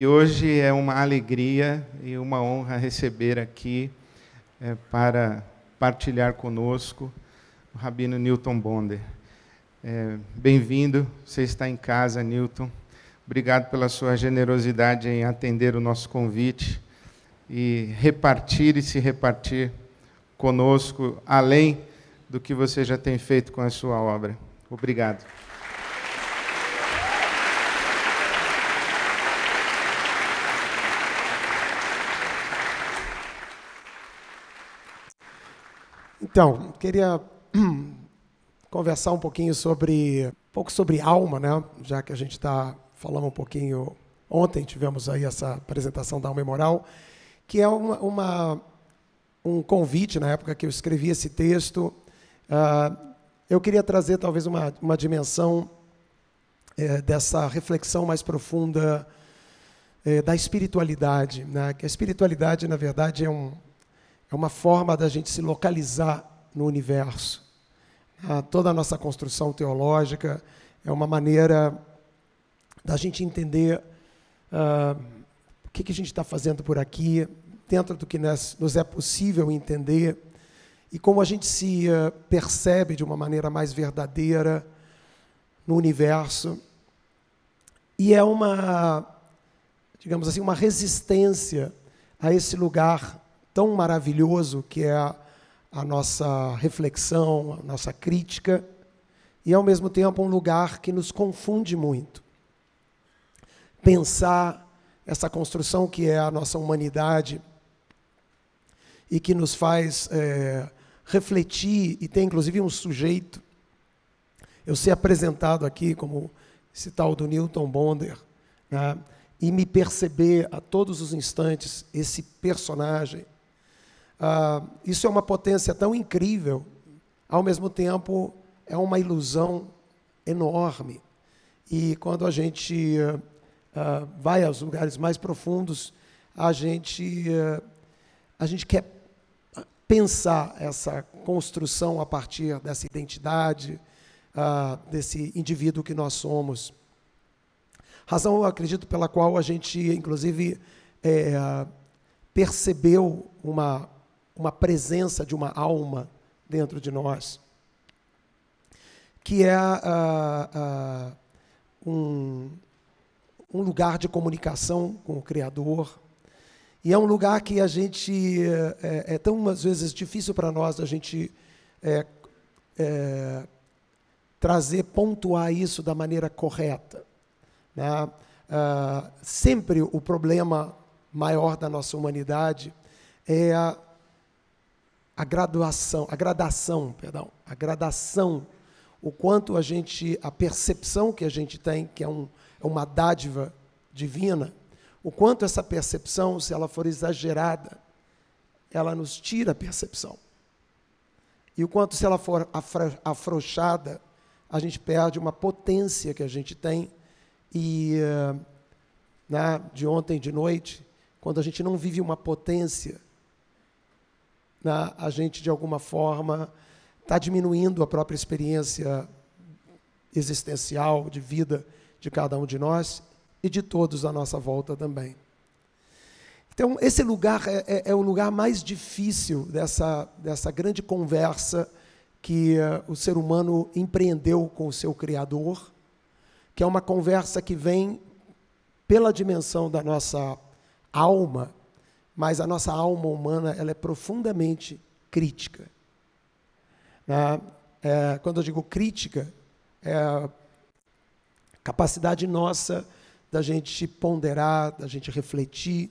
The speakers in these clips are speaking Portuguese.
E hoje é uma alegria e uma honra receber aqui é, para partilhar conosco o Rabino Newton Bonder. É, Bem-vindo, você está em casa, Newton. Obrigado pela sua generosidade em atender o nosso convite e repartir e se repartir conosco, além do que você já tem feito com a sua obra. Obrigado. Então, queria conversar um pouquinho sobre um pouco sobre alma, né? Já que a gente está falando um pouquinho ontem tivemos aí essa apresentação da alma e moral, que é uma, uma um convite na época que eu escrevi esse texto. Uh, eu queria trazer talvez uma, uma dimensão é, dessa reflexão mais profunda é, da espiritualidade, né? Que a espiritualidade na verdade é um é uma forma da gente se localizar no universo. A ah, toda a nossa construção teológica é uma maneira da gente entender uh, o que, que a gente está fazendo por aqui, dentro do que nos é possível entender, e como a gente se uh, percebe de uma maneira mais verdadeira no universo. E é uma, digamos assim, uma resistência a esse lugar tão maravilhoso que é a, a nossa reflexão, a nossa crítica, e ao mesmo tempo um lugar que nos confunde muito. Pensar essa construção que é a nossa humanidade e que nos faz é, refletir, e tem inclusive um sujeito, eu ser apresentado aqui como esse tal do Newton Bonder, né, e me perceber a todos os instantes esse personagem ah, isso é uma potência tão incrível, ao mesmo tempo é uma ilusão enorme. E quando a gente ah, ah vai aos lugares mais profundos, a gente, ah, a gente quer pensar essa construção a partir dessa identidade, ah, desse indivíduo que nós somos. Razão, eu acredito, pela qual a gente, inclusive, é, percebeu uma uma presença de uma alma dentro de nós, que é uh, uh, um, um lugar de comunicação com o Criador. E é um lugar que a gente. É, é tão, às vezes, difícil para nós a gente é, é, trazer, pontuar isso da maneira correta. Né? Ah, sempre o problema maior da nossa humanidade é a a graduação, a gradação, perdão, a gradação, o quanto a gente, a percepção que a gente tem, que é, um, é uma dádiva divina, o quanto essa percepção, se ela for exagerada, ela nos tira a percepção. E o quanto, se ela for afrouxada, a gente perde uma potência que a gente tem. E eh, né, de ontem de noite, quando a gente não vive uma potência, né, a gente, de alguma forma, está diminuindo a própria experiência existencial, de vida de cada um de nós e de todos à nossa volta também. Então, esse lugar é, é, é o lugar mais difícil dessa, dessa grande conversa que uh, o ser humano empreendeu com o seu Criador, que é uma conversa que vem pela dimensão da nossa alma mas a nossa alma humana ela é profundamente crítica. Né? é, quando eu digo crítica, é a capacidade nossa da gente ponderar, da gente refletir,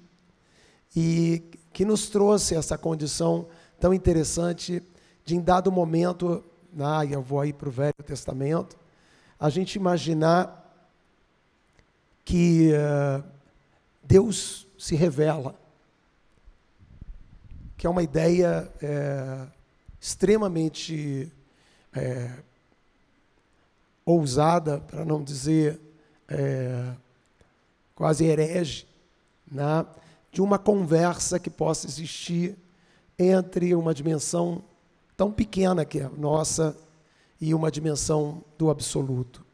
e que nos trouxe essa condição tão interessante de, em dado momento, ah, eu vou aí para o Velho Testamento, a gente imaginar que uh, Deus se revela que é uma ideia é, extremamente é, ousada, para não dizer é, quase herege, né, de uma conversa que possa existir entre uma dimensão tão pequena que é a nossa e uma dimensão do absoluto.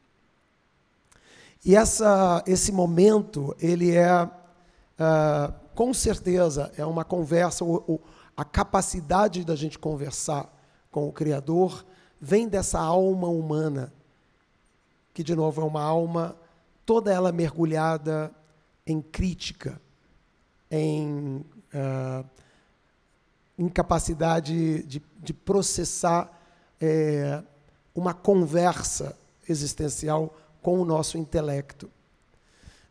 E essa, esse momento, ele é uh, com certeza, é uma conversa, ou, ou, a capacidade da gente conversar com o Criador vem dessa alma humana, que, de novo, é uma alma toda ela mergulhada em crítica, em ah, incapacidade de, de processar é, uma conversa existencial com o nosso intelecto.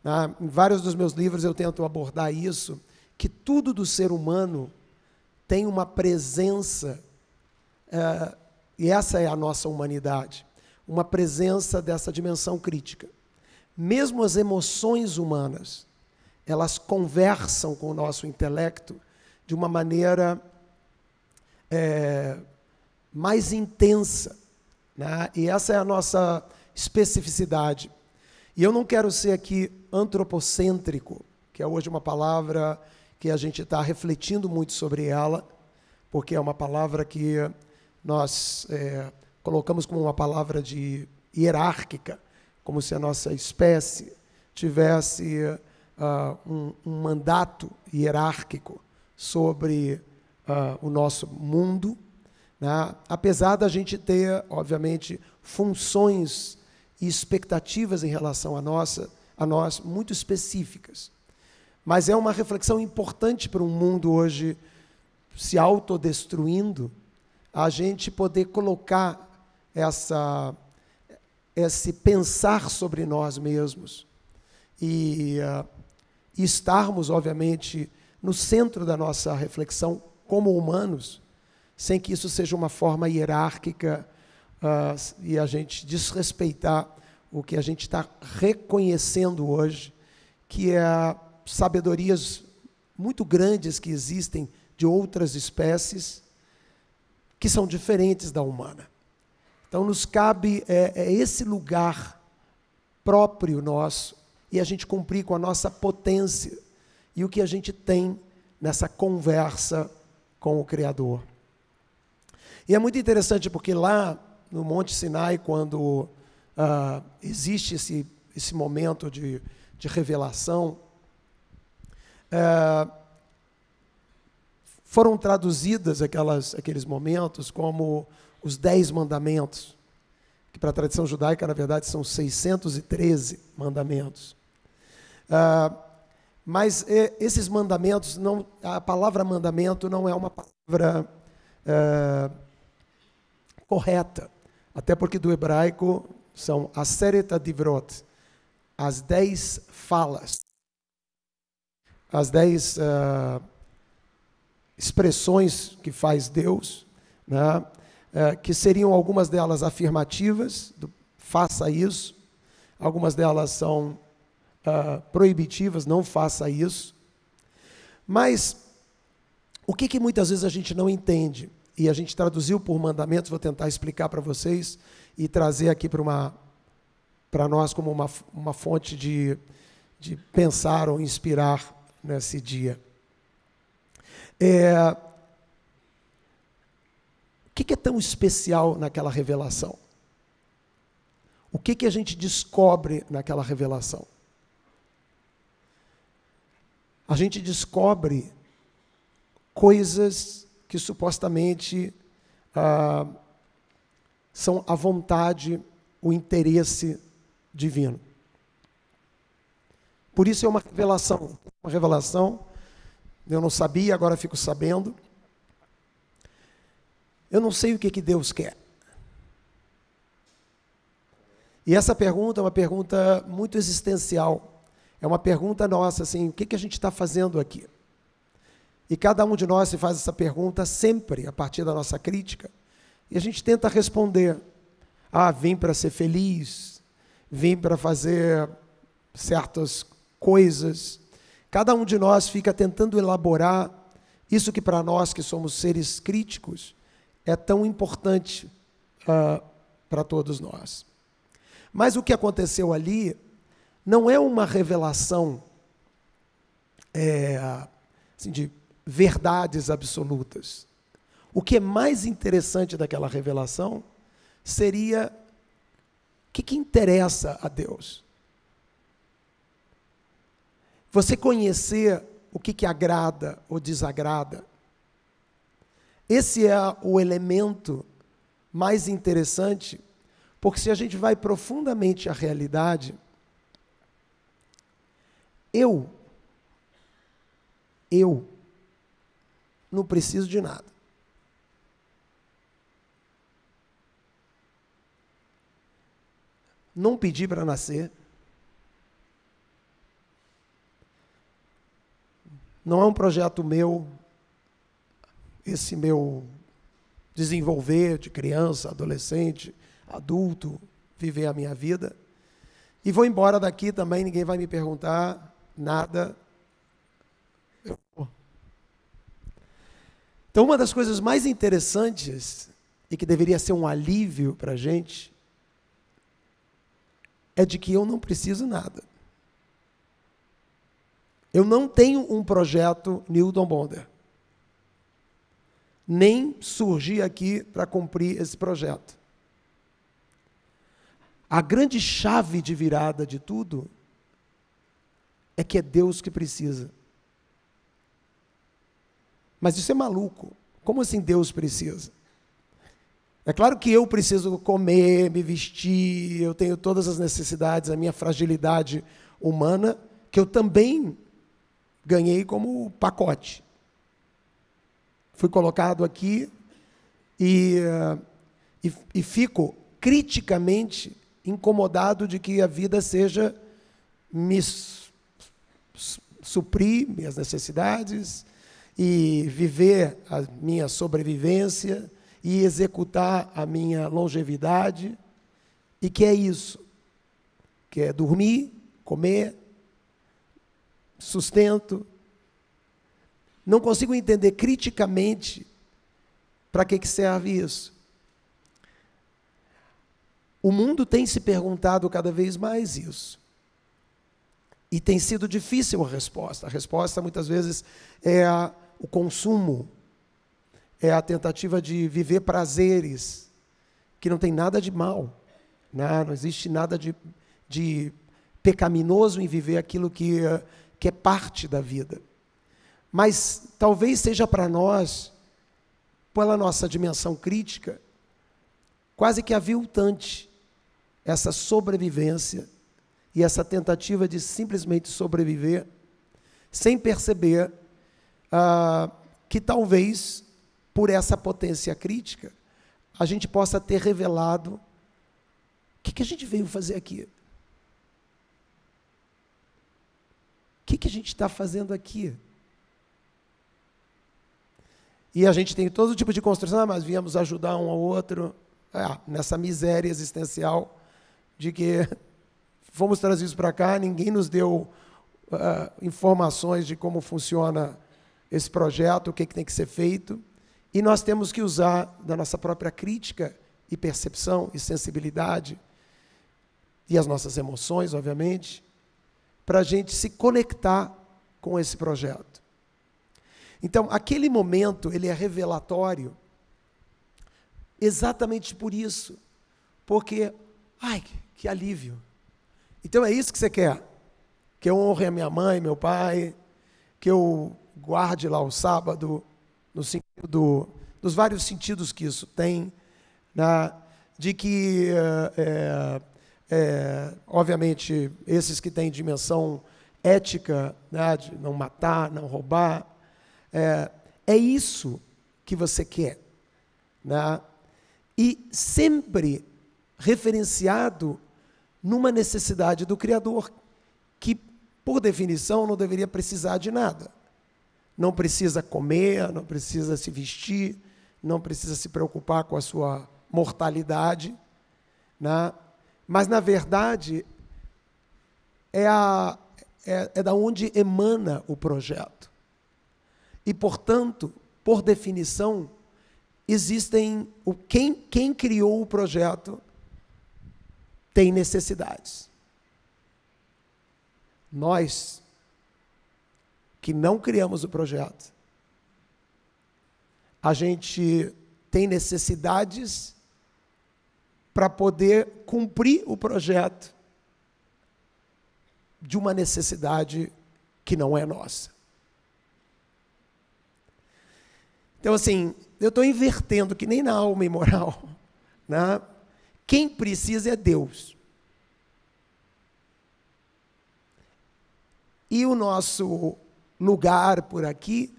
Ah, em vários dos meus livros eu tento abordar isso, que tudo do ser humano tem uma presença, é, e essa é a nossa humanidade, uma presença dessa dimensão crítica. Mesmo as emoções humanas, elas conversam com o nosso intelecto de uma maneira é, mais intensa. Né? E essa é a nossa especificidade. E eu não quero ser aqui antropocêntrico, que é hoje uma palavra que a gente está refletindo muito sobre ela, porque é uma palavra que nós é, colocamos como uma palavra de hierárquica, como se a nossa espécie tivesse uh, um, um, mandato hierárquico sobre uh, o nosso mundo, né? apesar da gente ter, obviamente, funções e expectativas em relação a, nossa, a nós muito específicas. Mas é uma reflexão importante para um mundo hoje se autodestruindo, a gente poder colocar essa, esse pensar sobre nós mesmos e, uh, ah, e estarmos, obviamente, no centro da nossa reflexão como humanos, sem que isso seja uma forma hierárquica uh, e a gente desrespeitar o que a gente está reconhecendo hoje, que é sabedorias muito grandes que existem de outras espécies que são diferentes da humana. Então, nos cabe é, é esse lugar próprio nosso e a gente cumprir com a nossa potência e o que a gente tem nessa conversa com o Criador. E é muito interessante porque lá no Monte Sinai, quando ah, existe esse, esse momento de, de revelação, é, foram traduzidas aquelas, aqueles momentos como os Dez Mandamentos, que para a tradição judaica, na verdade, são 613 mandamentos. É, mas é, esses mandamentos, não, a palavra mandamento não é uma palavra correta. Até porque do hebraico são a sereta divrot, as dez falas, as dez uh, expressões que faz Deus, né? uh, que seriam algumas delas afirmativas, do, faça isso, algumas delas são uh, proibitivas, não faça isso. Mas o que, que muitas vezes a gente não entende? e a gente traduziu por mandamentos, vou tentar explicar para vocês e trazer aqui para uma para nós como uma, uma fonte de, de pensar ou inspirar nesse dia. É, o que é tão especial naquela revelação? O que, que a gente descobre naquela revelação? A gente descobre coisas que supostamente ah, são a vontade, o interesse divino. Por isso é uma revelação, uma revelação. Eu não sabia, agora fico sabendo. Eu não sei o que, que Deus quer. E essa pergunta é uma pergunta muito existencial. É uma pergunta nossa, assim, o que, que a gente está fazendo aqui? E cada um de nós se faz essa pergunta sempre a partir da nossa crítica. E a gente tenta responder: ah, vim para ser feliz, vim para fazer certas coisas. Cada um de nós fica tentando elaborar isso que para nós que somos seres críticos é tão importante uh, para todos nós. Mas o que aconteceu ali não é uma revelação é, assim, de verdades absolutas. O que é mais interessante daquela revelação seria o que, que interessa a Deus. Você conhecer o que, que agrada ou desagrada. Esse é o elemento mais interessante, porque se a gente vai profundamente à realidade, eu, eu não preciso de nada. Não pedi para nascer. Não é um projeto meu, esse meu desenvolver de criança, adolescente, adulto, viver a minha vida. E vou embora daqui também, ninguém vai me perguntar nada. Então, uma das coisas mais interessantes e que deveria ser um alívio para a gente é de que eu não preciso nada. Eu não tenho um projeto Newton Bonder. Nem surgi aqui para cumprir esse projeto. A grande chave de virada de tudo é que é Deus que precisa. Mas isso é maluco. Como assim Deus precisa? É claro que eu preciso comer, me vestir, eu tenho todas as necessidades, a minha fragilidade humana, que eu também ganhei como pacote. Fui colocado aqui e, eh, e, e fico criticamente incomodado de que a vida seja me suprir minhas necessidades, e viver a minha sobrevivência e executar a minha longevidade. E que é isso? Que é dormir, comer, sustento. Não consigo entender criticamente para que, que serve isso. O mundo tem se perguntado cada vez mais isso. E tem sido difícil a resposta. A resposta, muitas vezes, é a o consumo é a tentativa de viver prazeres que não tem nada de mal, né? não existe nada de, de pecaminoso em viver aquilo que, eh, que é parte da vida. Mas talvez seja para nós, pela nossa dimensão crítica, quase que aviltante essa sobrevivência e essa tentativa de simplesmente sobreviver sem perceber ah, que talvez por essa potência crítica a gente possa ter revelado o que, que a gente veio fazer aqui. O que, que a gente está fazendo aqui? E a gente tem todo tipo de construção, ah, mas viemos ajudar um ao outro é, nessa miséria existencial de que fomos trazidos para cá, ninguém nos deu ah, informações de como funciona esse projeto, o que, é que tem que ser feito. E nós temos que usar da nossa própria crítica e percepção e sensibilidade, e as nossas emoções, obviamente, para a gente se conectar com esse projeto. Então, aquele momento, ele é revelatório exatamente por isso. Porque, ai, que alívio. Então é isso que você quer. Que eu honre a minha mãe, meu pai, que eu guarde lá o sábado, no sentido do, dos vários sentidos que isso tem, né, de que, é, é, obviamente, esses que têm dimensão ética, né, de não matar, não roubar, é, é isso que você quer. Né? E sempre referenciado numa necessidade do Criador, que, por definição, não deveria precisar de nada não precisa comer, não precisa se vestir, não precisa se preocupar com a sua mortalidade. Né? Mas, na verdade, é, a, é, é da onde emana o projeto. E, portanto, por definição, existem. O, quem, quem criou o projeto tem necessidades. Nós que não criamos o projeto. A gente tem necessidades para poder cumprir o projeto de uma necessidade que não é nossa. Então, assim, eu estou invertendo que nem na alma e moral. Né? Quem precisa é Deus. E o nosso lugar por aqui,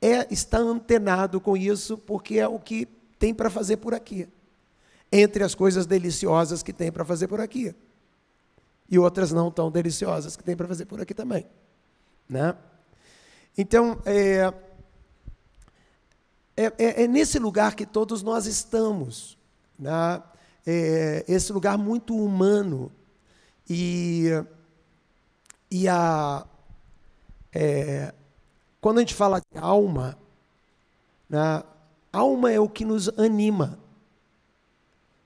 é está antenado com isso, porque é o que tem para fazer por aqui. Entre as coisas deliciosas que tem para fazer por aqui. E outras não tão deliciosas que tem para fazer por aqui também. Né? Então, é, é, é, é, nesse lugar que todos nós estamos. Né? É esse lugar muito humano. E, e a, é, quando a gente fala de alma, né, alma é o que nos anima.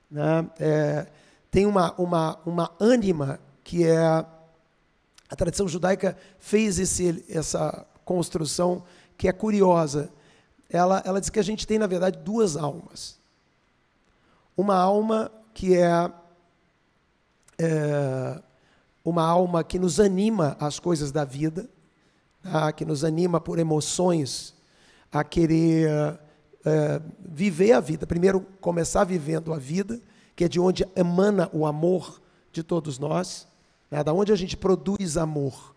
Né? É, tem uma, uma, uma ânima que é. A tradição judaica fez esse, essa construção que é curiosa. Ela, ela diz que a gente tem, na verdade, duas almas. Uma alma que é, é uma alma que nos anima às coisas da vida, ah, que nos anima por emoções a querer ah, viver a vida. Primeiro, começar vivendo a vida, que é de onde emana o amor de todos nós, né? da onde a gente produz amor,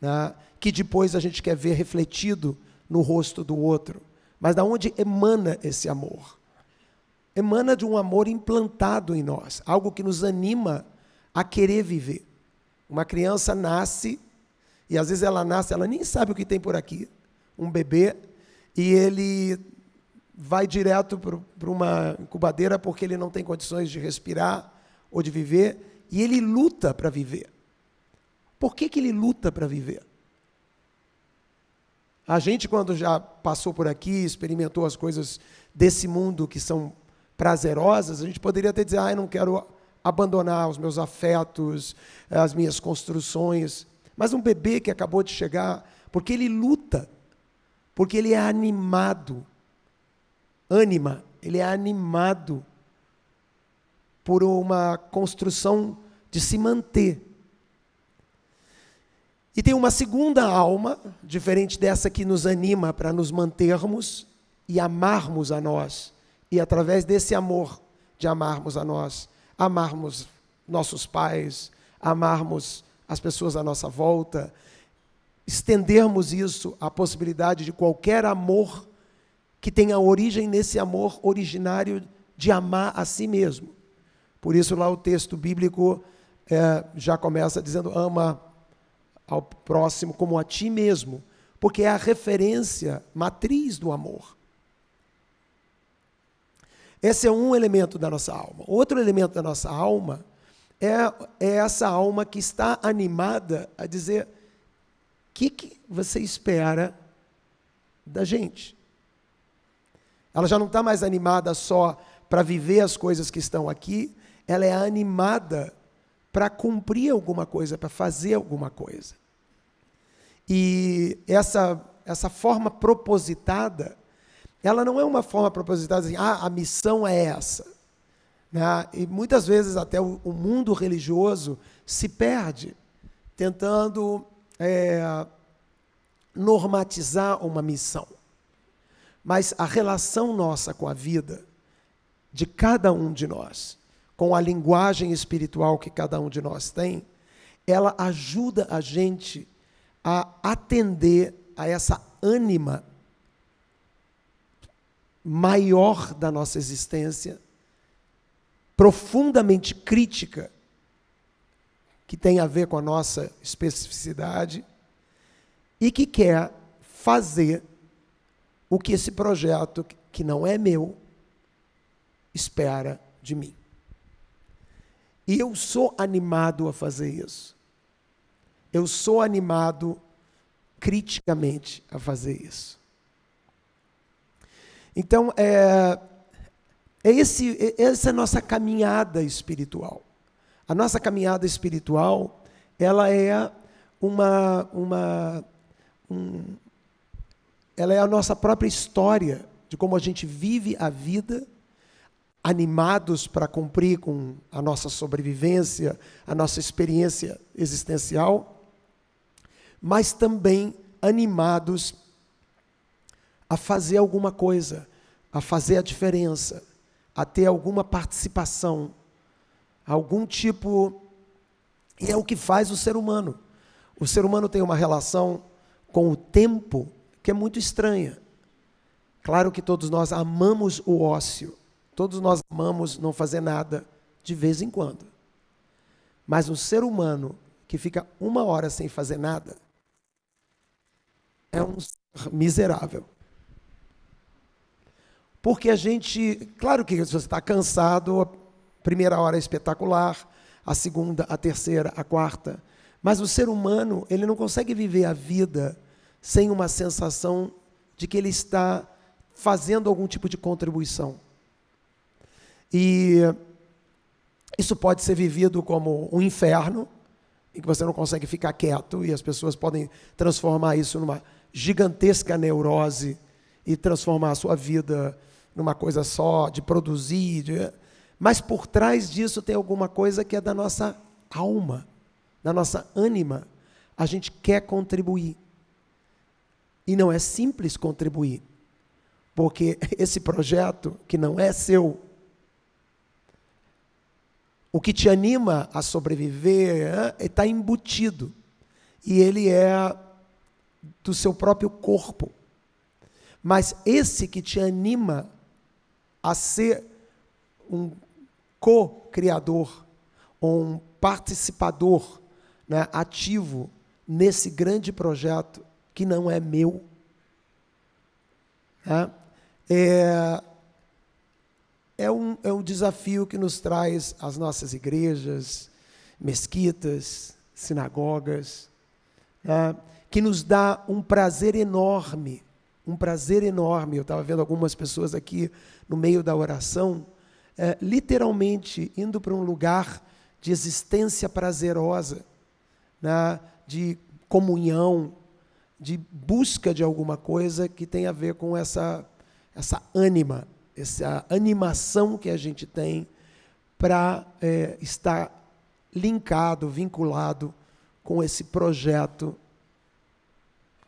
né? que depois a gente quer ver refletido no rosto do outro. Mas da onde emana esse amor? Emana de um amor implantado em nós, algo que nos anima a querer viver. Uma criança nasce e às vezes ela nasce, ela nem sabe o que tem por aqui, um bebê, e ele vai direto para uma incubadeira porque ele não tem condições de respirar ou de viver, e ele luta para viver. Por que, que ele luta para viver? A gente, quando já passou por aqui, experimentou as coisas desse mundo que são prazerosas, a gente poderia até dizer, ah, eu não quero abandonar os meus afetos, as minhas construções mas um bebê que acabou de chegar, porque ele luta, porque ele é animado. Ânima, ele é animado por uma construção de se manter. E tem uma segunda alma, diferente dessa que nos anima para nos mantermos e amarmos a nós, e através desse amor de amarmos a nós, amarmos nossos pais, amarmos as pessoas à nossa volta, estendermos isso à possibilidade de qualquer amor que tenha origem nesse amor originário de amar a si mesmo. Por isso, lá o texto bíblico é, já começa dizendo: ama ao próximo como a ti mesmo, porque é a referência matriz do amor. Esse é um elemento da nossa alma. Outro elemento da nossa alma é, é essa alma que está animada a dizer: o que, que você espera da gente? Ela já não está mais animada só para viver as coisas que estão aqui, ela é animada para cumprir alguma coisa, para fazer alguma coisa. E essa, essa forma propositada, ela não é uma forma propositada assim, ah, a missão é essa. Né? E muitas vezes até o, o mundo religioso se perde tentando é, normatizar uma missão. Mas a relação nossa com a vida, de cada um de nós, com a linguagem espiritual que cada um de nós tem, ela ajuda a gente a atender a essa ânima maior da nossa existência profundamente crítica que tem a ver com a nossa especificidade e que quer fazer o que esse projeto, que não é meu, espera de mim. E eu sou animado a fazer isso. Eu sou animado criticamente a fazer isso. Então, é, é esse, é, essa é a nossa caminhada espiritual. A nossa caminhada espiritual, ela é uma, uma um, ela é a nossa própria história de como a gente vive a vida, animados para cumprir com a nossa sobrevivência, a nossa experiência existencial, mas também animados a fazer alguma coisa, a fazer a diferença a ter alguma participação, algum tipo. E é o que faz o ser humano. O ser humano tem uma relação com o tempo que é muito estranha. Claro que todos nós amamos o ócio, todos nós amamos não fazer nada de vez em quando. Mas um ser humano que fica uma hora sem fazer nada é um miserável. Porque a gente, claro que se você está cansado, a primeira hora é espetacular, a segunda, a terceira, a quarta. Mas o ser humano, ele não consegue viver a vida sem uma sensação de que ele está fazendo algum tipo de contribuição. E isso pode ser vivido como um inferno, em que você não consegue ficar quieto e as pessoas podem transformar isso numa gigantesca neurose e transformar a sua vida numa coisa só, de produzir. De... Mas por trás disso tem alguma coisa que é da nossa alma, da nossa ânima. A gente quer contribuir. E não é simples contribuir, porque esse projeto, que não é seu, o que te anima a sobreviver está é, embutido. E ele é do seu próprio corpo. Mas esse que te anima a ser um co-criador, um participador né, ativo nesse grande projeto que não é meu. Né? É, é, um, é um desafio que nos traz as nossas igrejas, mesquitas, sinagogas, né? que nos dá um prazer enorme um prazer enorme. Eu estava vendo algumas pessoas aqui no meio da oração, é, literalmente indo para um lugar de existência prazerosa, né, de comunhão, de busca de alguma coisa que tem a ver com essa, essa ânima, essa animação que a gente tem para é, estar linkado, vinculado com esse projeto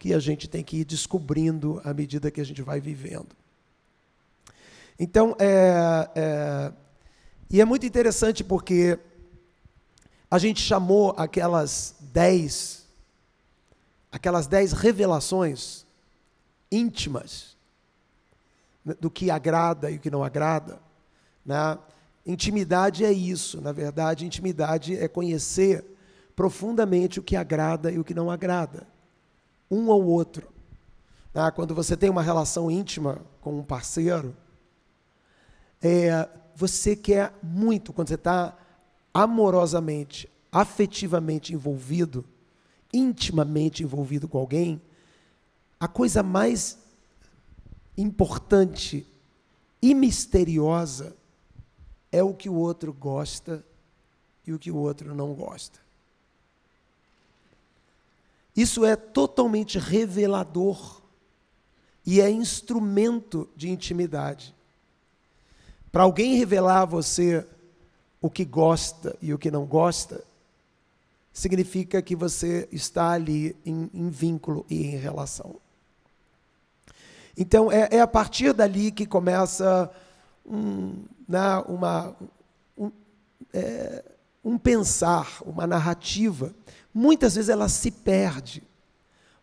que a gente tem que ir descobrindo à medida que a gente vai vivendo. Então, é, é, e é muito interessante porque a gente chamou aquelas dez, aquelas dez revelações íntimas né, do que agrada e o que não agrada. Né? Intimidade é isso, na verdade, intimidade é conhecer profundamente o que agrada e o que não agrada um ao outro. Ah, quando você tem uma relação íntima com um parceiro, é, você quer muito, quando você está amorosamente, afetivamente envolvido, intimamente envolvido com alguém, a coisa mais importante e misteriosa é o que o outro gosta e o que o outro não gosta. Isso é totalmente revelador e é instrumento de intimidade. Para alguém revelar a você o que gosta e o que não gosta, significa que você está ali em, em vínculo e em relação. Então, é, é, a partir dali que começa um, né, uma, um, é, um pensar, uma narrativa, muitas vezes ela se perde,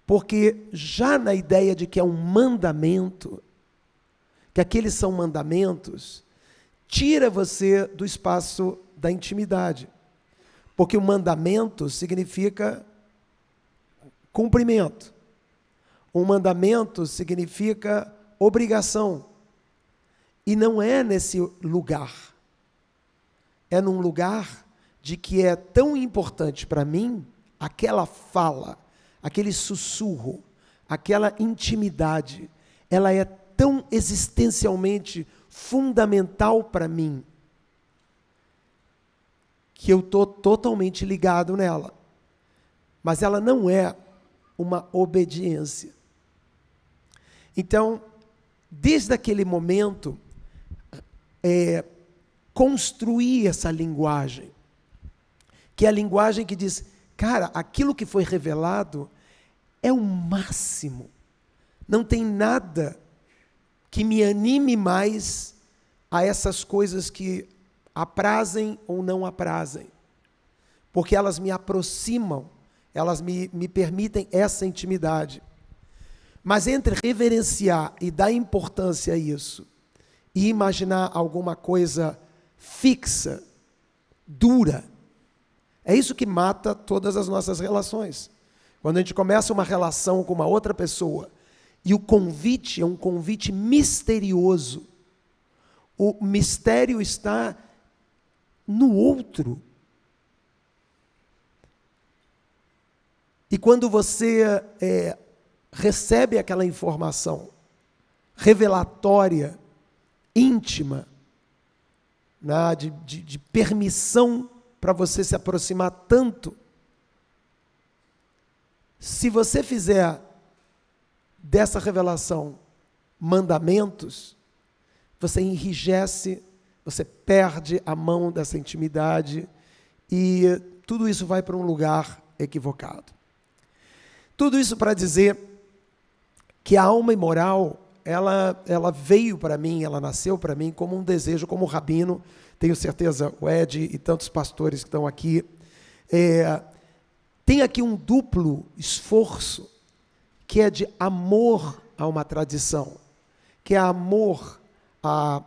porque já na ideia de que é um mandamento, que aqueles são mandamentos, tira você do espaço da intimidade. Porque o mandamento significa cumprimento. Um mandamento significa obrigação. E não é nesse lugar. É num lugar de que é tão importante para mim aquela fala, aquele sussurro, aquela intimidade, ela é tão existencialmente fundamental para mim que eu estou totalmente ligado nela. Mas ela não é uma obediência. Então, desde aquele momento, é, construir essa linguagem, que é a linguagem que diz: Cara, aquilo que foi revelado é o máximo. Não tem nada que me anime mais a essas coisas que aprazem ou não aprazem. Porque elas me aproximam, elas me, me permitem essa intimidade. Mas entre reverenciar e dar importância a isso, e imaginar alguma coisa fixa, dura, é isso que mata todas as nossas relações. Quando a gente começa uma relação com uma outra pessoa e o convite é um convite misterioso, o mistério está no outro. E quando você é, recebe aquela informação revelatória, íntima, né, de, de, de permissão para você se aproximar tanto. Se você fizer dessa revelação mandamentos, você enrijece, você perde a mão dessa intimidade e tudo isso vai para um lugar equivocado. Tudo isso para dizer que a alma imoral ela, ela veio para mim, ela nasceu para mim como um desejo, como um rabino, tenho certeza, o Ed e tantos pastores que estão aqui. É, tem aqui um duplo esforço, que é de amor a uma tradição, que é amor à,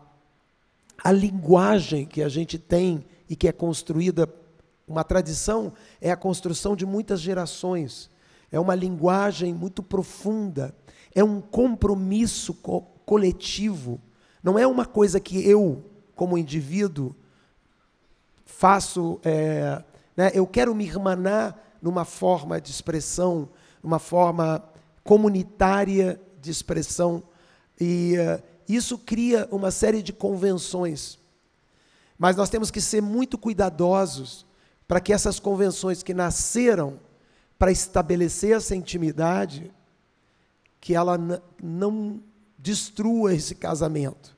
à linguagem que a gente tem e que é construída. Uma tradição é a construção de muitas gerações, é uma linguagem muito profunda é um compromisso co coletivo, não é uma coisa que eu, como indivíduo, faço. É, né? Eu quero me irmanar numa forma de expressão, numa forma comunitária de expressão, e eh, isso cria uma série de convenções. Mas nós temos que ser muito cuidadosos para que essas convenções que nasceram para estabelecer essa intimidade que ela não destrua esse casamento,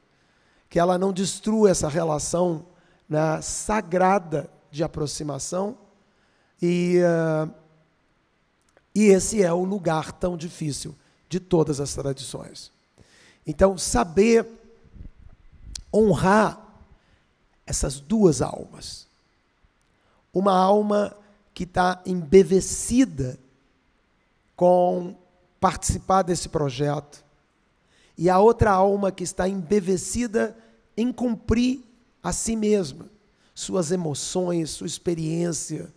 que ela não destrua essa relação na né, sagrada de aproximação. E, uh, e esse é o lugar tão difícil de todas as tradições. Então, saber honrar essas duas almas. Uma alma que está embevecida com participar desse projeto, e a outra alma que está embevecida em cumprir a si mesma, suas emoções, sua experiência,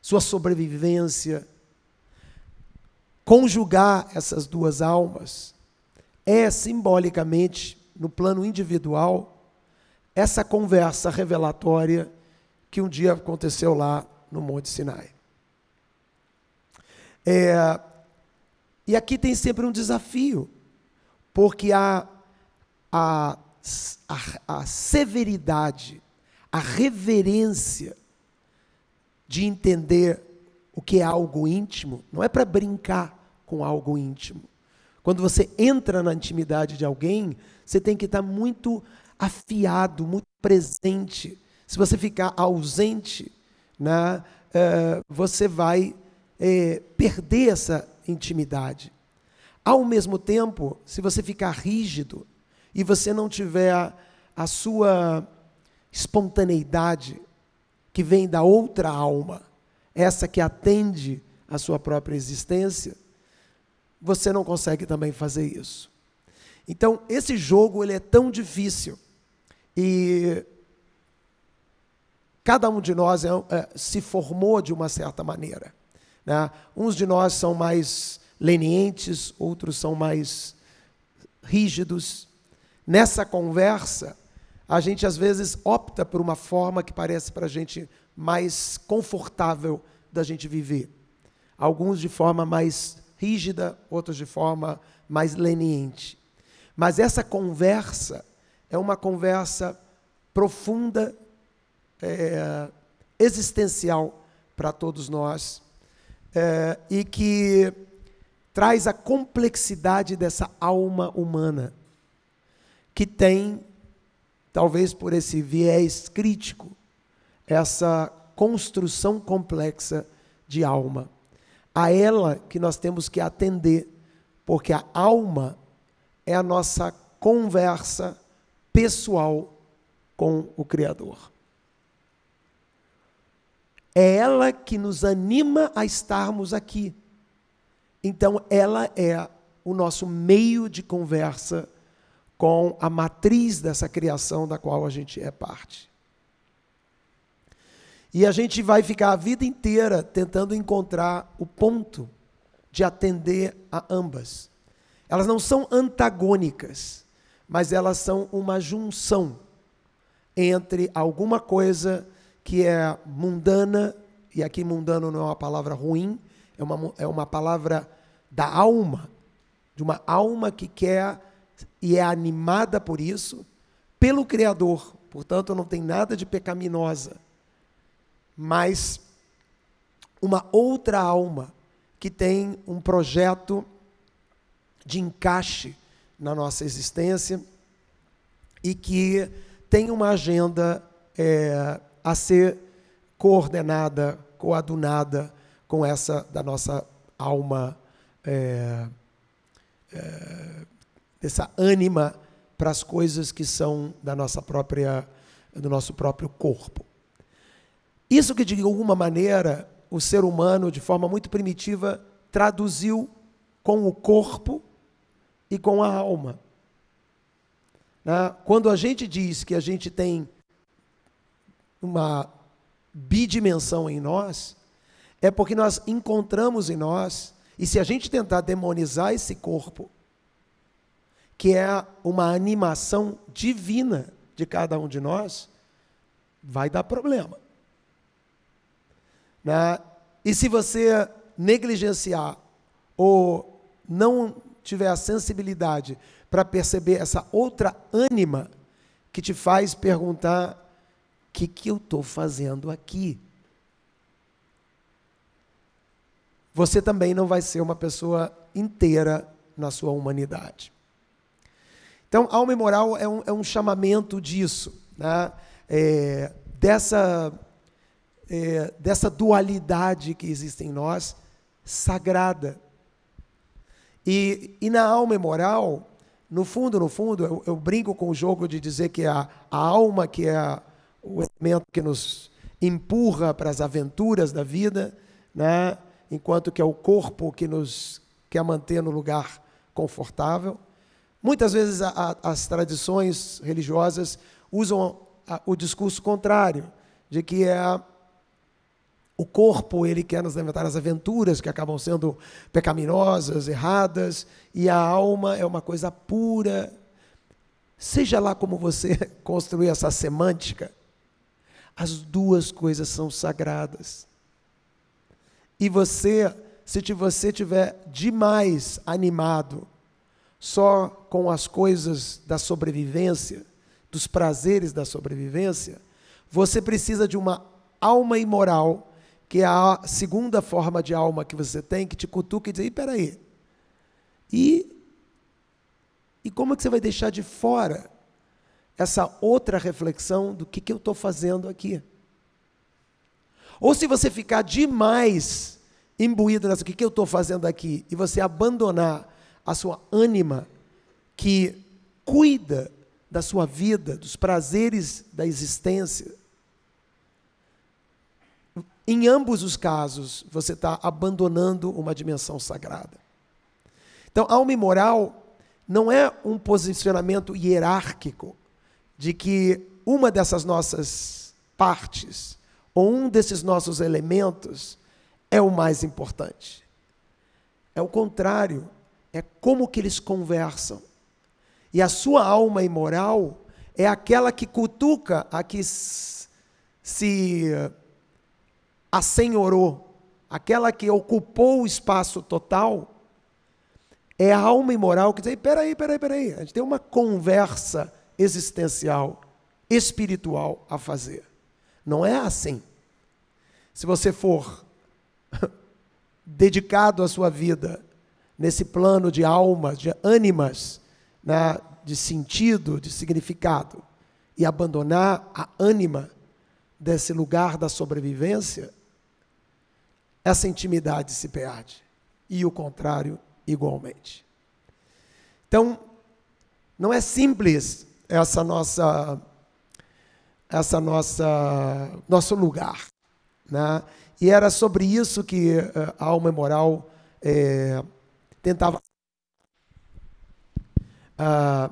sua sobrevivência. Conjugar essas duas almas é simbolicamente, no plano individual, essa conversa revelatória que um dia aconteceu lá no Monte Sinai. É, e aqui tem sempre um desafio, porque a, a, a, a severidade, a reverência de entender o que é algo íntimo, não é para brincar com algo íntimo. Quando você entra na intimidade de alguém, você tem que estar tá muito afiado, muito presente. Se você ficar ausente, né, uh, você vai uh, perder essa intimidade. Ao mesmo tempo, se você ficar rígido e você não tiver a sua espontaneidade que vem da outra alma, essa que atende a sua própria existência, você não consegue também fazer isso. Então, esse jogo ele é tão difícil e cada um de nós é, é, se formou de uma certa maneira. Né? Uns de nós são mais lenientes, outros são mais rígidos. Nessa conversa, a gente às vezes opta por uma forma que parece para a gente mais confortável da gente viver. Alguns de forma mais rígida, outros de forma mais leniente. Mas essa conversa é uma conversa profunda, é, existencial para todos nós é, e que traz a complexidade dessa alma humana, que tem, talvez por esse viés crítico, essa construção complexa de alma. A ela que nós temos que atender, porque a alma é a nossa conversa pessoal com o Criador. É ela que nos anima a estarmos aqui. Então, ela é o nosso meio de conversa com a matriz dessa criação da qual a gente é parte. E a gente vai ficar a vida inteira tentando encontrar o ponto de atender a ambas. Elas não são antagônicas, mas elas são uma junção entre alguma coisa que é mundana, e aqui mundano não é uma palavra ruim, é uma, é uma palavra da alma, de uma alma que quer e é animada por isso, pelo Criador. Portanto, não tem nada de pecaminosa, mas uma outra alma que tem um projeto de encaixe na nossa existência e que tem uma agenda é, a ser coordenada, coadunada com essa da nossa alma, é, é, dessa ânima para as coisas que são da nossa própria, do nosso próprio corpo. Isso que de alguma maneira o ser humano, de forma muito primitiva, traduziu com o corpo e com a alma. Quando a gente diz que a gente tem uma bidimensão em nós, é porque nós encontramos em nós, e se a gente tentar demonizar esse corpo, que é uma animação divina de cada um de nós, vai dar problema. Né? E se você negligenciar ou não tiver a sensibilidade para perceber essa outra ânima que te faz perguntar que, que eu estou fazendo aqui? Você também não vai ser uma pessoa inteira na sua humanidade. Então, alma e moral é um, é um chamamento disso, né? é, dessa, é, dessa dualidade que existe em nós, sagrada. E, e na alma e moral, no fundo, no fundo, eu, eu brinco com o jogo de dizer que a, a alma, que é a o elemento que nos empurra para as aventuras da vida, né? enquanto que é o corpo que nos quer manter no lugar confortável. Muitas vezes a, a, as tradições religiosas usam a, o discurso contrário, de que é o corpo ele quer nos levantar as aventuras que acabam sendo pecaminosas, erradas, e a alma é uma coisa pura. Seja lá como você construir essa semântica, as duas coisas são sagradas. E você, se você tiver demais animado só com as coisas da sobrevivência, dos prazeres da sobrevivência, você precisa de uma alma imoral, que é a segunda forma de alma que você tem, que te cutuca e diz: espera aí. E, e como é que você vai deixar de fora essa outra reflexão do que, que eu estou fazendo aqui. Ou se você ficar demais imbuído nessa, o que, que eu estou fazendo aqui, e você abandonar a sua ânima, que cuida da sua vida, dos prazeres da existência, em ambos os casos, você está abandonando uma dimensão sagrada. Então, alma imoral não é um posicionamento hierárquico, de que uma dessas nossas partes, ou um desses nossos elementos, é o mais importante. É o contrário, é como que eles conversam. E a sua alma imoral é aquela que cutuca, a que se eh, assenhorou, aquela que ocupou o espaço total, é a alma imoral que diz: peraí, peraí, peraí, a gente tem uma conversa existencial, espiritual a fazer. Não é assim. Se você for dedicado à sua vida nesse plano de almas, de ânimas, né, de sentido, de significado, e abandonar a ânima desse lugar da sobrevivência, essa intimidade se perde. E o contrário, igualmente. Então, não é simples essa nossa essa nossa nosso lugar, né? E era sobre isso que eh, a alma moral é, tentava. Ah,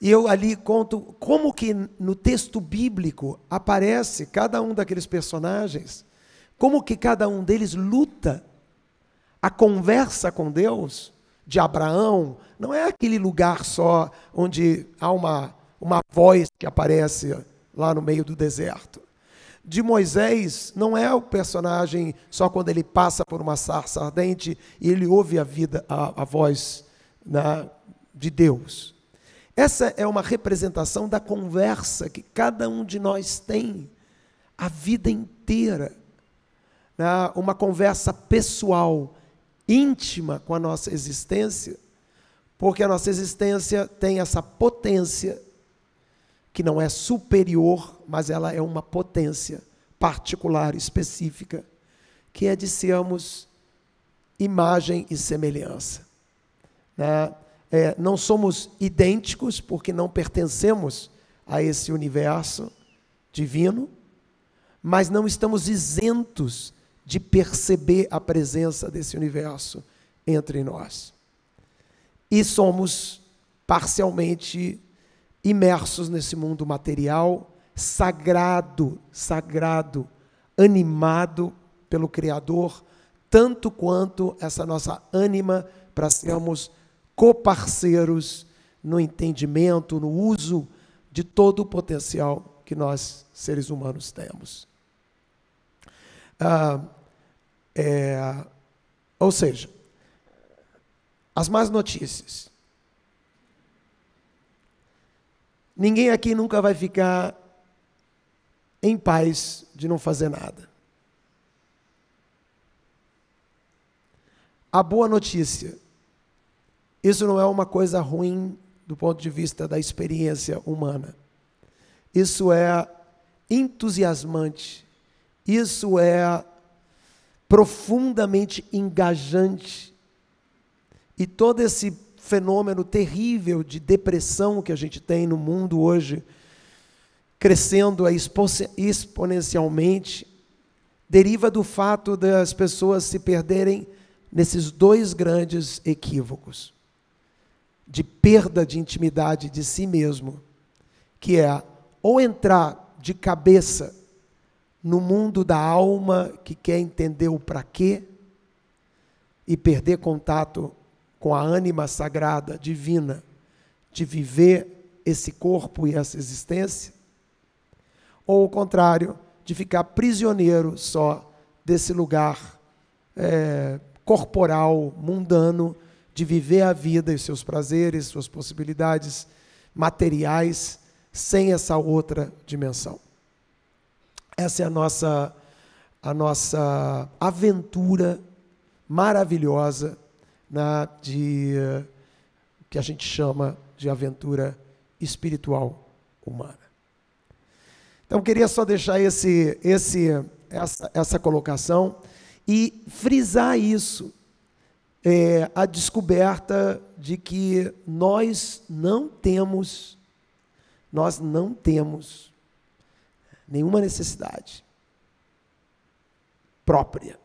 eu ali conto como que no texto bíblico aparece cada um daqueles personagens, como que cada um deles luta a conversa com Deus de Abraão não é aquele lugar só onde há uma, uma voz que aparece lá no meio do deserto. De Moisés não é o personagem só quando ele passa por uma sarça ardente e ele ouve a vida, a, a voz na, né, de Deus. Essa é uma representação da conversa que cada um de nós tem a vida inteira. Né? Uma conversa pessoal íntima com a nossa existência, porque a nossa existência tem essa potência que não é superior, mas ela é uma potência particular, específica, que é de sermos imagem e semelhança. Né? É, não somos idênticos porque não pertencemos a esse universo divino, mas não estamos isentos de perceber a presença desse universo entre nós. E somos parcialmente imersos nesse mundo material, sagrado, sagrado, animado pelo Criador, tanto quanto essa nossa ânima para sermos coparceiros no entendimento, no uso de todo o potencial que nós, seres humanos, temos. Ah, é, ou seja, as más notícias. Ninguém aqui nunca vai ficar em paz de não fazer nada. A boa notícia. Isso não é uma coisa ruim do ponto de vista da experiência humana. Isso é entusiasmante. Isso é profundamente engajante. E todo esse fenômeno terrível de depressão que a gente tem no mundo hoje, crescendo exponencialmente, deriva do fato das pessoas se perderem nesses dois grandes equívocos de perda de intimidade de si mesmo, que é ou entrar de cabeça no mundo da alma que quer entender o para quê e perder contato com a ânima sagrada divina de viver esse corpo e essa existência, ou o contrário, de ficar prisioneiro só desse lugar é, corporal, mundano, de viver a vida e seus prazeres, suas possibilidades materiais, sem essa outra dimensão. Essa é a nossa, a nossa aventura maravilhosa na, né, de que a gente chama de aventura espiritual humana. Então queria só deixar esse, esse, essa, essa colocação e frisar isso, é, a descoberta de que nós não temos, nós não temos nenhuma necessidade própria.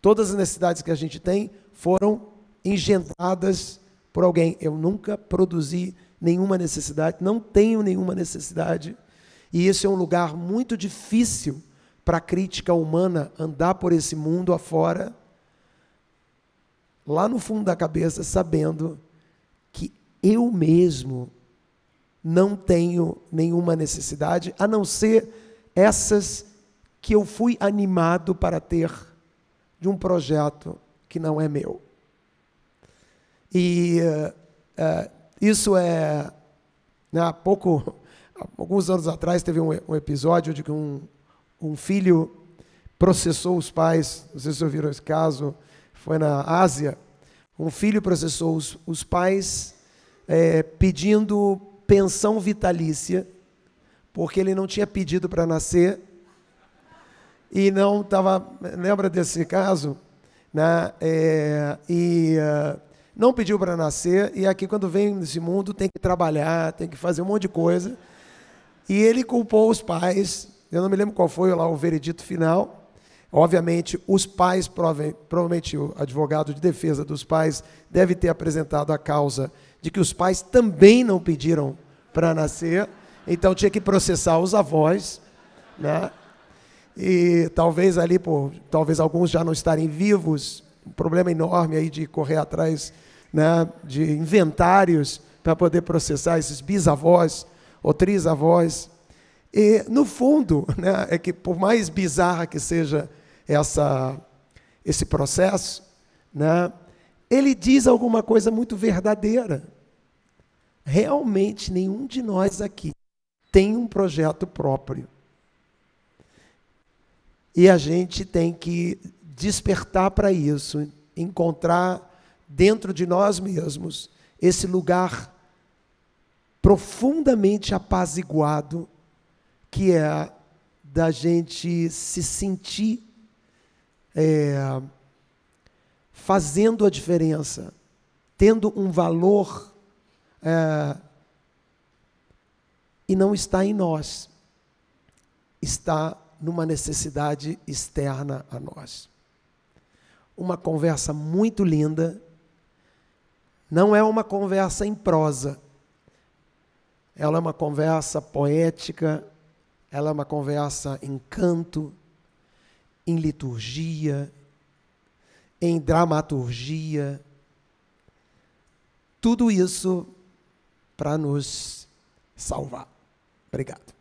Todas as necessidades que a gente tem foram engendradas por alguém. Eu nunca produzi nenhuma necessidade, não tenho nenhuma necessidade. E isso é um lugar muito difícil para a crítica humana andar por esse mundo afora, lá no fundo da cabeça, sabendo que eu mesmo não tenho nenhuma necessidade, a não ser essas que eu fui animado para ter de um projeto que não é meu. E uh, isso é. Né, há pouco, alguns anos atrás, teve um, um episódio de que um, um, filho processou os pais. Não sei se ouviram esse caso, foi na Ásia. Um filho processou os, os pais é, pedindo pensão vitalícia, porque ele não tinha pedido para nascer e não estava. Lembra desse caso? Né? É, e uh, não pediu para nascer, e aqui, quando vem nesse mundo, tem que trabalhar, tem que fazer um monte de coisa. E ele culpou os pais, eu não me lembro qual foi lá o veredito final. Obviamente, os pais, provavelmente o advogado de defesa dos pais, deve ter apresentado a causa de que os pais também não pediram para nascer. Então tinha que processar os avós, né? E talvez ali, por, talvez alguns já não estarem vivos, um problema enorme aí de correr atrás, né, de inventários para poder processar esses bisavós ou trisavós. E no fundo, né, é que por mais bizarra que seja essa esse processo, né, ele diz alguma coisa muito verdadeira. Realmente nenhum de nós aqui tem um projeto próprio. E a gente tem que despertar para isso, encontrar dentro de nós mesmos esse lugar profundamente apaziguado que é da gente se sentir é, fazendo a diferença, tendo um valor é, e não está em nós, está numa necessidade externa a nós. Uma conversa muito linda, não é uma conversa em prosa, ela é uma conversa poética, ela é uma conversa em canto, em liturgia, em dramaturgia. Tudo isso para nos salvar. Obrigado.